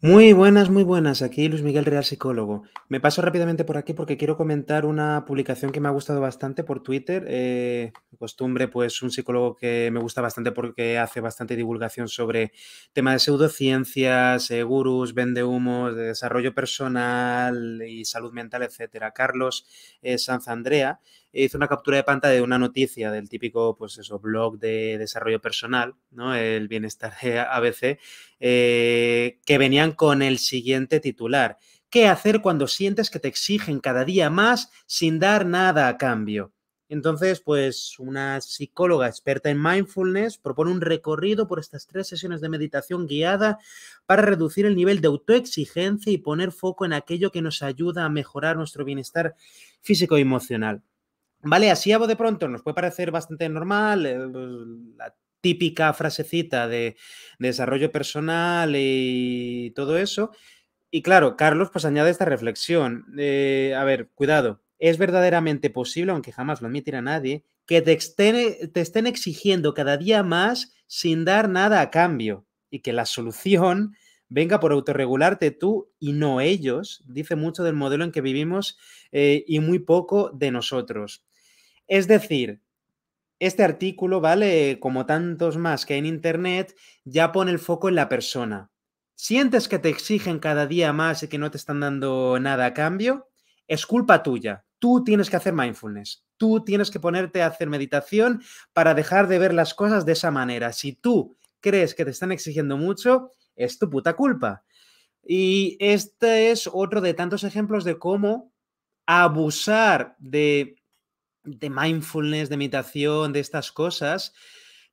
Muy buenas, muy buenas. Aquí Luis Miguel Real Psicólogo. Me paso rápidamente por aquí porque quiero comentar una publicación que me ha gustado bastante por Twitter. Eh, costumbre, pues un psicólogo que me gusta bastante porque hace bastante divulgación sobre temas de pseudociencias, eh, gurús, vendehumos, de desarrollo personal y salud mental, etcétera. Carlos eh, Sanz Andrea hice una captura de pantalla de una noticia del típico, pues eso, blog de desarrollo personal, ¿no? El bienestar de ABC, eh, que venían con el siguiente titular. ¿Qué hacer cuando sientes que te exigen cada día más sin dar nada a cambio? Entonces, pues una psicóloga experta en mindfulness propone un recorrido por estas tres sesiones de meditación guiada para reducir el nivel de autoexigencia y poner foco en aquello que nos ayuda a mejorar nuestro bienestar físico y emocional. Vale, así a de pronto nos puede parecer bastante normal, eh, pues, la típica frasecita de, desarrollo personal y todo eso. Y claro, Carlos pues añade esta reflexión. Eh, a ver, cuidado, ¿es verdaderamente posible, aunque jamás lo admitirá nadie, que te, estén, exigiendo cada día más sin dar nada a cambio? Y que la solución venga por autorregularte tú y no ellos, dice mucho del modelo en que vivimos eh, y muy poco de nosotros. Es decir, este artículo, ¿vale? Como tantos más que hay en Internet, ya pone el foco en la persona. ¿Sientes que te exigen cada día más y que no te están dando nada a cambio? Es culpa tuya. Tú tienes que hacer mindfulness. Tú tienes que ponerte a hacer meditación para dejar de ver las cosas de esa manera. Si tú crees que te están exigiendo mucho, es tu puta culpa. Y este es otro de tantos ejemplos de cómo abusar de de mindfulness, de meditación, de estas cosas,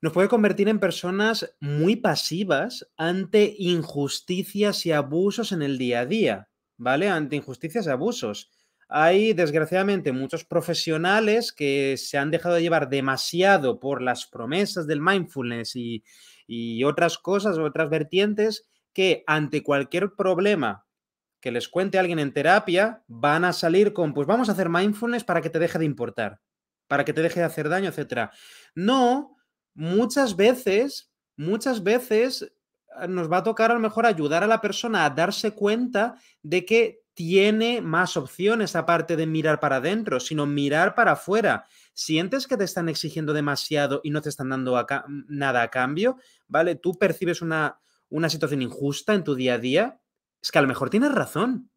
nos puede convertir en personas muy pasivas ante injusticias y abusos en el día a día, ¿vale? Ante injusticias y abusos. Hay, desgraciadamente, muchos profesionales que se han dejado llevar demasiado por las promesas del mindfulness y, y otras cosas, otras vertientes, que ante cualquier problema que les cuente alguien en terapia, van a salir con, pues vamos a hacer mindfulness para que te deje de importar, para que te deje de hacer daño, etc. No, muchas veces, muchas veces ah, nos va a tocar a lo mejor ayudar a la persona a darse cuenta de que tiene más opciones aparte de mirar para adentro, sino mirar para afuera. Sientes que te están exigiendo demasiado y no te están dando nada a cambio, ¿vale? Tú percibes una, una situación injusta en tu día a día, es que a lo mejor tienes razón.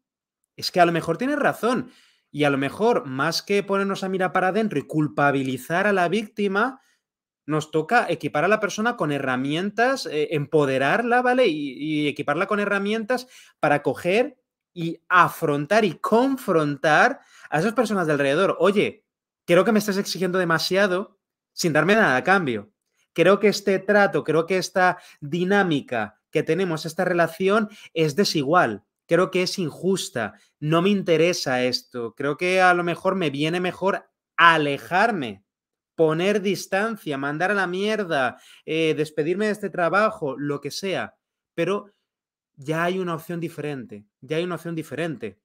Es que a lo mejor tienes razón. Y a lo mejor, más que ponernos a mirar para adentro y culpabilizar a la víctima, nos toca equipar a la persona con herramientas, eh, empoderarla, ¿vale? Y, y, equiparla con herramientas para coger y afrontar y confrontar a esas personas de alrededor. Oye, creo que me estás exigiendo demasiado sin darme nada a cambio. Creo que este trato, creo que esta dinámica que tenemos, esta relación es desigual, creo que es injusta, no me interesa esto, creo que a lo mejor me viene mejor alejarme, poner distancia, mandar a la mierda, eh, despedirme de este trabajo, lo que sea, pero ya hay una opción diferente, ya hay una opción diferente,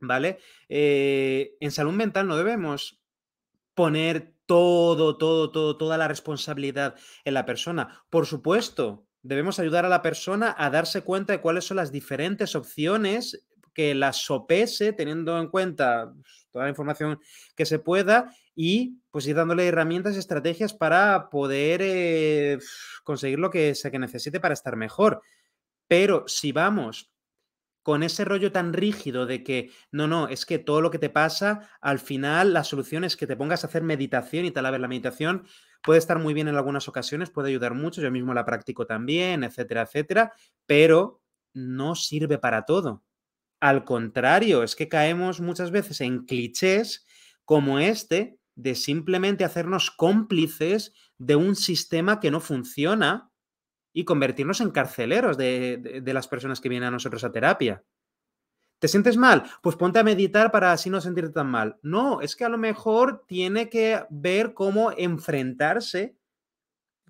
¿vale? Eh, en salud mental no debemos poner todo, todo, todo, toda la responsabilidad en la persona. Por supuesto Debemos ayudar a la persona a darse cuenta de cuáles son las diferentes opciones que la sopese teniendo en cuenta pues, toda la información que se pueda y pues ir dándole herramientas y estrategias para poder eh, conseguir lo que sea que necesite para estar mejor. Pero si vamos con ese rollo tan rígido de que no, no, es que todo lo que te pasa, al final la solución es que te pongas a hacer meditación y tal a ver la meditación, Puede estar muy bien en algunas ocasiones, puede ayudar mucho, yo mismo la practico también, etcétera, etcétera, pero no sirve para todo. Al contrario, es que caemos muchas veces en clichés como este de simplemente hacernos cómplices de un sistema que no funciona y convertirnos en carceleros de, las personas que vienen a nosotros a terapia. ¿Te sientes mal? Pues ponte a meditar para así no sentirte tan mal. No, es que a lo mejor tiene que ver cómo enfrentarse,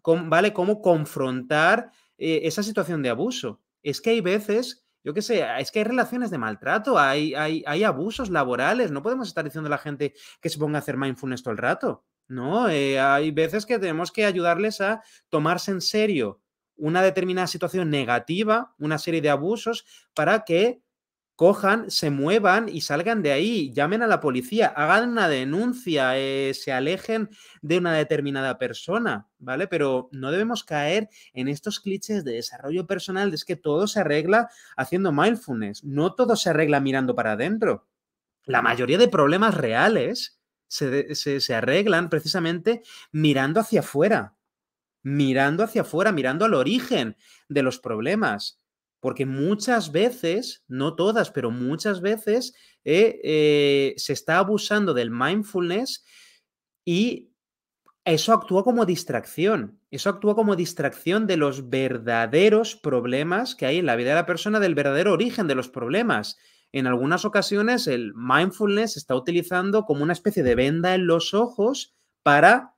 con, ¿vale? Cómo confrontar eh, esa situación de abuso. Es que hay veces, yo qué sé, es que hay relaciones de maltrato, hay, hay, abusos laborales. No podemos estar diciendo a la gente que se ponga a hacer mindfulness todo el rato. No, eh, hay veces que tenemos que ayudarles a tomarse en serio una determinada situación negativa, una serie de abusos, para que cojan, se muevan y salgan de ahí, llamen a la policía, hagan una denuncia, eh, se alejen de una determinada persona, ¿vale? Pero no debemos caer en estos clichés de desarrollo personal, de es que todo se arregla haciendo mindfulness, no todo se arregla mirando para adentro. La mayoría de problemas reales se, se arreglan precisamente mirando hacia afuera, mirando hacia afuera, mirando al origen de los problemas porque muchas veces, no todas, pero muchas veces eh, eh, se está abusando del mindfulness y eso actúa como distracción. Eso actúa como distracción de los verdaderos problemas que hay en la vida de la persona, del verdadero origen de los problemas. En algunas ocasiones el mindfulness se está utilizando como una especie de venda en los ojos para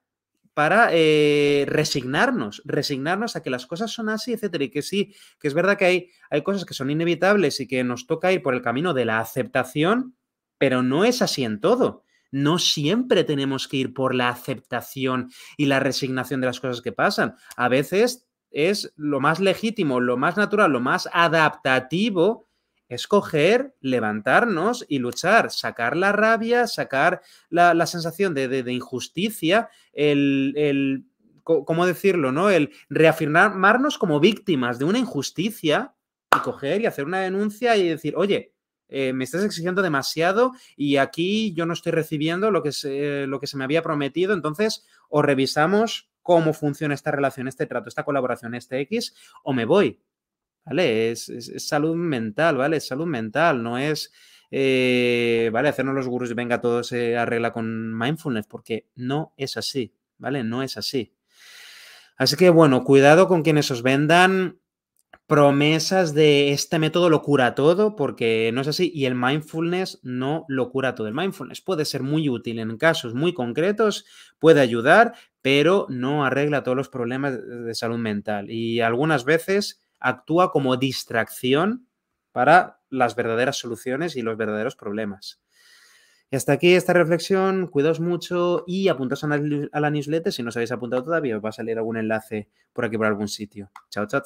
para eh, resignarnos, resignarnos a que las cosas son así, etcétera, y que sí, que es verdad que hay, hay cosas que son inevitables y que nos toca ir por el camino de la aceptación, pero no es así en todo. No siempre tenemos que ir por la aceptación y la resignación de las cosas que pasan. A veces es lo más legítimo, lo más natural, lo más adaptativo Escoger, levantarnos y luchar, sacar la rabia, sacar la, sensación de, injusticia, el, ¿cómo decirlo? ¿no? El reafirmarnos como víctimas de una injusticia y coger y hacer una denuncia y decir, oye, eh, me estás exigiendo demasiado y aquí yo no estoy recibiendo lo que, lo que se me había prometido, entonces o revisamos cómo funciona esta relación, este trato, esta colaboración, este X, o me voy. ¿vale? Es, salud mental, ¿vale? salud mental, no es, eh, ¿vale? Hacernos los gurús, venga, todo se arregla con mindfulness, porque no es así, ¿vale? No es así. Así que bueno, cuidado con quienes os vendan promesas de este método lo cura todo, porque no es así, y el mindfulness no lo cura todo. El mindfulness puede ser muy útil en casos muy concretos, puede ayudar, pero no arregla todos los problemas de salud mental. Y algunas veces actúa como distracción para las verdaderas soluciones y los verdaderos problemas. Y hasta aquí esta reflexión. Cuidaos mucho y apuntaos a la newsletter. Si no os habéis apuntado todavía, os va a salir algún enlace por aquí por algún sitio. Chao, chao.